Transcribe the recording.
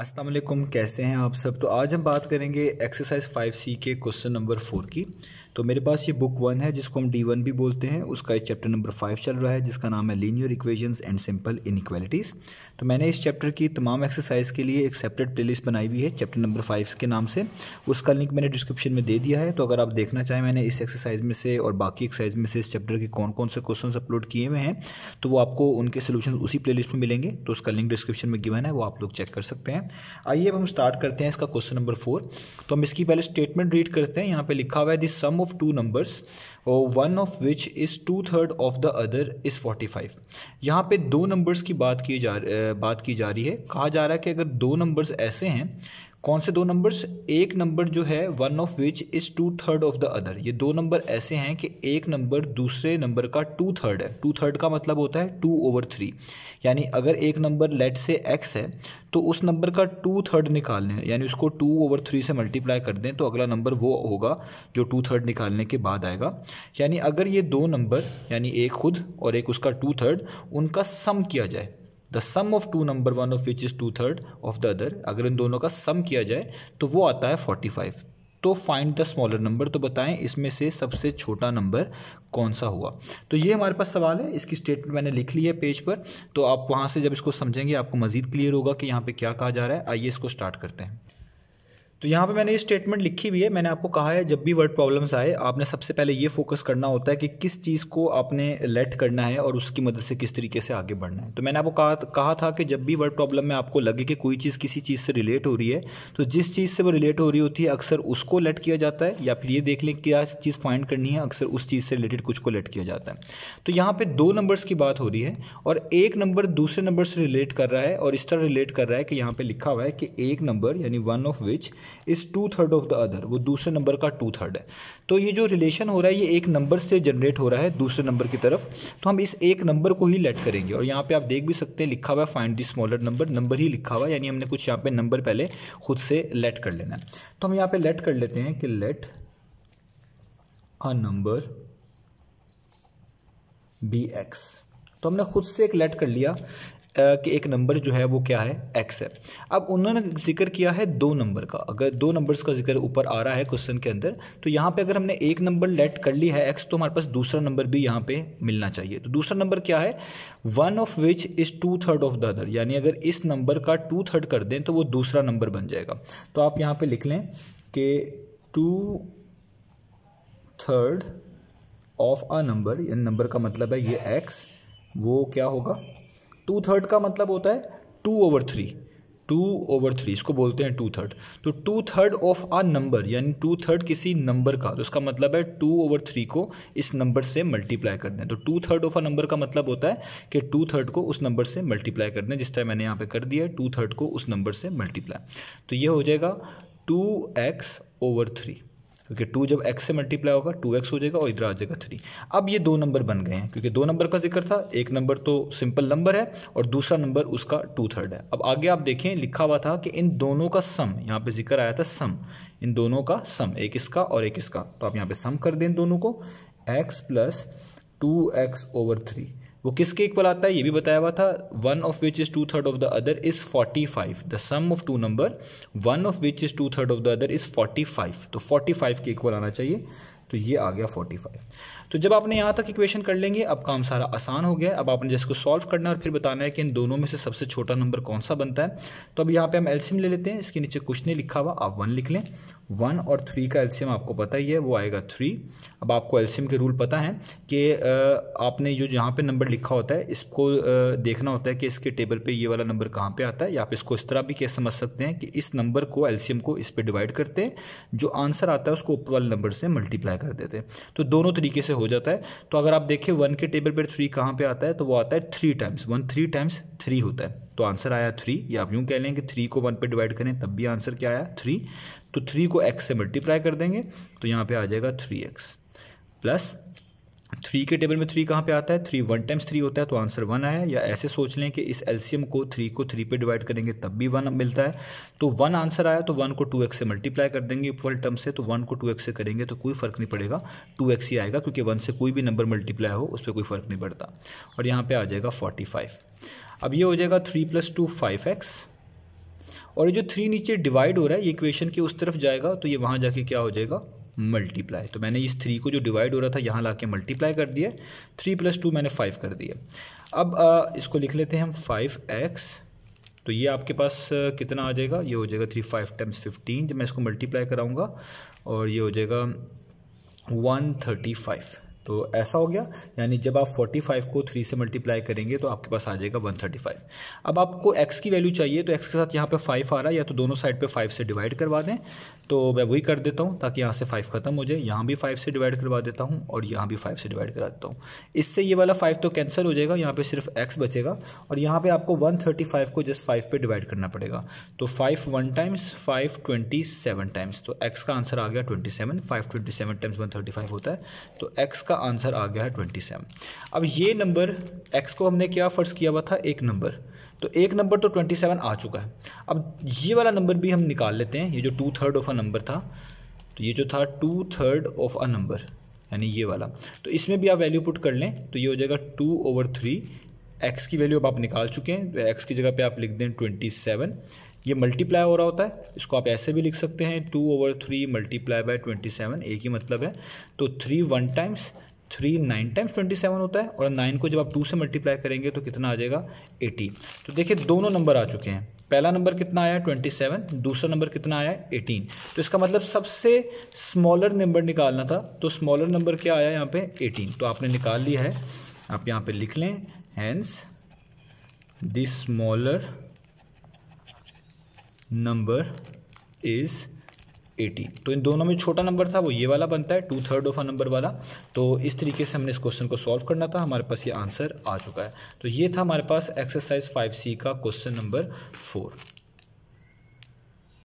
अस्सलाम कैसे हैं आप सब तो आज हम बात करेंगे एक्सरसाइज 5C के क्वेश्चन नंबर फोर की तो मेरे पास ये बुक वन है जिसको हम डी वन भी बोलते हैं उसका एक चैप्टर नंबर फाइव चल रहा है जिसका नाम है linear equations and simple inequalities तो मैंने इस चैप्टर की तमाम एक्सरसाइज के लिए एक सेपरेट प्ले बनाई हुई है चैप्टर नंबर फाइव के नाम से उसका लिंक मैंने डिस्क्रिप्शन में दे दिया है तो अगर आप देखना चाहें मैंने इस एक्सरसाइज में से और बाकी एक्सरसाइज में से इस चैप्टर के कौन कौन से क्वेश्चन अपलोड किए हुए हैं तो वो आपको उनके सोल्यूशन उसी प्ले में मिलेंगे तो उसका लिंक डिस्क्रिप्शन में गिवन है वो आप लोग चेक कर सकते हैं आइए अब हम स्टार्ट करते हैं इसका क्वेश्चन नंबर फोर तो हम इसकी पहले स्टेटमेंट रीड करते हैं यहाँ पे लिखा हुआ है this sum of two numbers one of which is two third of the other is forty five यहाँ पर दो नंबर्स की बात की जा uh, बात की जा रही है कहा जा रहा है कि अगर दो नंबर्स ऐसे हैं कौन से दो नंबर्स एक नंबर जो है one of which is two third of the other ये दो नंबर ऐसे हैं कि एक नंबर दूसरे नंबर का टू थर्ड है टू थर्ड का मतलब होता है टू ओवर थ्री यानी अगर एक नंबर लेट से एक्स है तो उस नंबर का टू थर्ड निकालने यानी उसको टू ओवर थ्री से मल्टीप्लाई कर दें तो अगला नंबर वो होगा जो टू थर्ड निकालने के बाद आएगा यानी अगर ये दो नंबर यानी एक खुद और एक उसका टू थर्ड उनका सम किया जाए the sum of two number one of which is two third of the other अगर इन दोनों का सम किया जाए तो वो आता है फोर्टी फाइव तो फाइंड द स्मॉलर नंबर तो बताएं इसमें से सबसे छोटा नंबर कौन सा हुआ तो ये हमारे पास सवाल है इसकी स्टेटमेंट मैंने लिख ली है पेज पर तो आप वहाँ से जब इसको समझेंगे आपको मज़ीद क्लियर होगा कि यहाँ पे क्या कहा जा रहा है आइए इसको स्टार्ट करते हैं तो यहाँ पे मैंने ये स्टेटमेंट लिखी हुई है मैंने आपको कहा है जब भी वर्ड प्रॉब्लम्स आए आपने सबसे पहले ये फोकस करना होता है कि किस चीज़ को आपने लेट करना है और उसकी मदद से किस तरीके से आगे बढ़ना है तो मैंने आपको कहा कहा था कि जब भी वर्ड प्रॉब्लम में आपको लगे कि कोई चीज़ किसी चीज़ से रिलेट हो रही है तो जिस चीज़ से वो रिलेट हो रही होती है अक्सर उसको लेट किया जाता है या फिर ये देख लें क्या चीज़ फाइंड करनी है अक्सर उस चीज़ से रिलेटेड कुछ को लेट किया जाता है तो यहाँ पर दो नंबर्स की बात हो रही है और एक नंबर दूसरे नंबर से रिलेट कर रहा है और इस तरह रिलेट कर रहा है कि यहाँ पर लिखा हुआ है कि एक नंबर यानी one of which is two third of the other वो दूसरे नंबर का टू थर्ड है तो ये जो रिलेशन हो रहा है ये एक नंबर से जनरेट हो रहा है दूसरे नंबर की तरफ तो हम इस एक नंबर को ही लेट करेंगे और यहाँ पे आप देख भी सकते हैं लिखा हुआ है find the smaller number number ही लिखा हुआ है यानी हमने कुछ यहाँ पे नंबर पहले खुद से लेट कर लेना है तो हम यहाँ पे लेट कर लेते हैं कि let a number be x तो हमने खुद से एक लेट कर लिया कि एक नंबर जो है वो क्या है एक्स है अब उन्होंने जिक्र किया है दो नंबर का अगर दो नंबर्स का जिक्र ऊपर आ रहा है क्वेश्चन के अंदर तो यहाँ पे अगर हमने एक नंबर लेट कर ली है एक्स तो हमारे पास दूसरा नंबर भी यहाँ पे मिलना चाहिए तो दूसरा नंबर क्या है one of which is two third of the other यानी अगर इस नंबर का टू थर्ड कर दें तो वो दूसरा नंबर बन जाएगा तो आप यहाँ पर लिख लें कि two third of a number यानी नंबर का मतलब है ये एक्स वो क्या होगा टू थर्ड का मतलब होता है two over three two over three इसको बोलते हैं टू थर्ड तो two third of a number यानी टू थर्ड किसी नंबर का तो उसका मतलब है टू ओवर थ्री को इस नंबर से मल्टीप्लाई कर दें तो two third of a number का मतलब होता है कि टू थर्ड को उस नंबर से मल्टीप्लाई कर दें जिस तरह मैंने यहाँ पे कर दिया है टू थर्ड को उस नंबर से मल्टीप्लाई तो ये हो जाएगा टू एक्स ओवर थ्री क्योंकि टू जब एक्स से मल्टीप्लाई होगा टू एक्स हो जाएगा और इधर आ जाएगा थ्री अब ये दो नंबर बन गए हैं क्योंकि दो नंबर का जिक्र था एक नंबर तो सिंपल नंबर है और दूसरा नंबर उसका टू थर्ड है अब आगे आप देखें लिखा हुआ था कि इन दोनों का सम यहाँ पर जिक्र आया था सम इन दोनों का सम एक इसका और एक इसका तो आप यहाँ पर सम कर दें दोनों को x plus two x over three वो किसके इक्वल आता है ये भी बताया हुआ था one of which is two third of the other is forty five the sum of two number one of which is two third of the other is forty five तो फोर्टी फाइव के equal आना चाहिए तो ये आ गया forty five तो जब आपने यहाँ तक इक्वेशन कर लेंगे अब काम सारा आसान हो गया अब आपने जिसको सॉल्व करना है और फिर बताना है कि इन दोनों में से सबसे छोटा नंबर कौन सा बनता है तो अब यहाँ पे हम एल्सियम ले लेते हैं इसके नीचे कुछ नहीं लिखा हुआ आप वन लिख लें वन और थ्री का एल्सियम आपको पता ही है वो आएगा थ्री अब आपको एल्सियम के रूल पता है कि आपने जो यहाँ पर नंबर लिखा होता है इसको देखना होता है कि इसके टेबल पर ये वाला नंबर कहाँ पर आता है या आप इसको इस तरह भी क्या समझ सकते हैं कि इस नंबर को एल्सियम को इस पर डिवाइड करते हैं जो आंसर आता है उसको ऊपर वाले नंबर से मल्टीप्लाई कर देते हैं तो दोनों तरीके से हो जाता है तो अगर आप देखें वन के टेबल पर थ्री कहाँ पर आता है तो वो आता है three times one three times three होता है तो आंसर आया थ्री या आप यूँ कह लें कि थ्री को वन पे डिवाइड करें तब भी आंसर क्या आया थ्री तो थ्री को एक्स से मल्टीप्लाई कर देंगे तो यहाँ पर आ जाएगा थ्री एक्स प्लस थ्री के टेबल में थ्री कहाँ पे आता है थ्री वन टाइम्स थ्री होता है तो आंसर वन आया या ऐसे सोच लें कि इस एल्सियम को थ्री को थ्री पे डिवाइड करेंगे तब भी वन मिलता है तो वन आंसर आया तो वन को टू एक्स से मल्टीप्लाई कर देंगे इक्वल टर्म से तो वन को टू एक्स से करेंगे तो कोई फ़र्क नहीं पड़ेगा टू एक्स ही आएगा क्योंकि वन से कोई भी नंबर मल्टीप्लाई हो उस पर कोई फ़र्क नहीं पड़ता और यहाँ पर आ जाएगा फोर्टी फाइव अब ये हो जाएगा three plus two five x और ये जो थ्री नीचे डिवाइड हो रहा है ये इक्वेशन के उस तरफ जाएगा तो ये वहाँ जाके क्या हो जाएगा मल्टीप्लाई तो मैंने इस थ्री को जो डिवाइड हो रहा था यहाँ ला के मल्टीप्लाई कर दिया थ्री प्लस टू मैंने फाइव कर दिया अब आ, इसको लिख लेते हैं हम फाइव एक्स तो ये आपके पास कितना आ जाएगा ये हो जाएगा थ्री फाइव टाइम्स फिफ्टीन जब मैं इसको मल्टीप्लाई कराऊँगा और ये हो जाएगा वन थर्टी फाइव तो ऐसा हो गया यानी जब आप 45 को 3 से मल्टीप्लाई करेंगे तो आपके पास आ जाएगा 135 अब आपको x की वैल्यू चाहिए तो x के साथ यहाँ पे 5 आ रहा है या तो दोनों साइड पे 5 से डिवाइड करवा दें तो मैं वही कर देता हूँ ताकि यहाँ से 5 ख़त्म हो जाए यहाँ भी 5 से डिवाइड करवा देता हूँ और यहाँ भी 5 से डिवाइड करा देता हूँ इससे ये वाला फाइव तो कैंसिल हो जाएगा यहाँ पर सिर्फ एक्स बचेगा और यहाँ पर आपको वन को जस्ट फाइव पर डिवाइड करना पड़ेगा तो five one times five twenty times तो एक्स का आंसर आ गया twenty seven five twenty seven times one होता है तो एक्स का आंसर आ गया है ट्वेंटी सेवन अब ये नंबर एक्स को हमने क्या फ़र्ज़ किया हुआ था एक नंबर तो एक नंबर तो ट्वेंटी सेवन आ चुका है अब ये वाला नंबर भी हम निकाल लेते हैं ये जो two third of a number था तो ये जो था two third of a number यानी ये वाला तो इसमें भी आप वैल्यू पुट कर लें तो ये हो जाएगा टू ओवर थ्री एक्स की वैल्यू अब आप निकाल चुके हैं तो एक्स की जगह पे आप लिख दें ट्वेंटी सेवन ये मल्टीप्लाई हो रहा होता है इसको आप ऐसे भी लिख सकते हैं two over three multiply by twenty seven एक ही मतलब है तो three one times three nine times twenty seven होता है और नाइन को जब आप टू से मल्टीप्लाई करेंगे तो कितना आ जाएगा एटी तो देखिए दोनों नंबर आ चुके हैं पहला नंबर कितना आया ट्वेंटी सेवन दूसरा नंबर कितना आया एटीन तो इसका मतलब सबसे स्मॉलर नंबर निकालना था तो स्मॉलर नंबर क्या आया यहाँ पे एटीन तो आपने निकाल लिया है आप यहाँ पे लिख लें hence the smaller is eighty तो इन दोनों में छोटा नंबर था वो ये वाला बनता है two third of a number वाला तो इस तरीके से हमने इस क्वेश्चन को सॉल्व करना था हमारे पास ये आंसर आ चुका है तो ये था हमारे पास एक्सरसाइज फाइव सी का क्वेश्चन नंबर फोर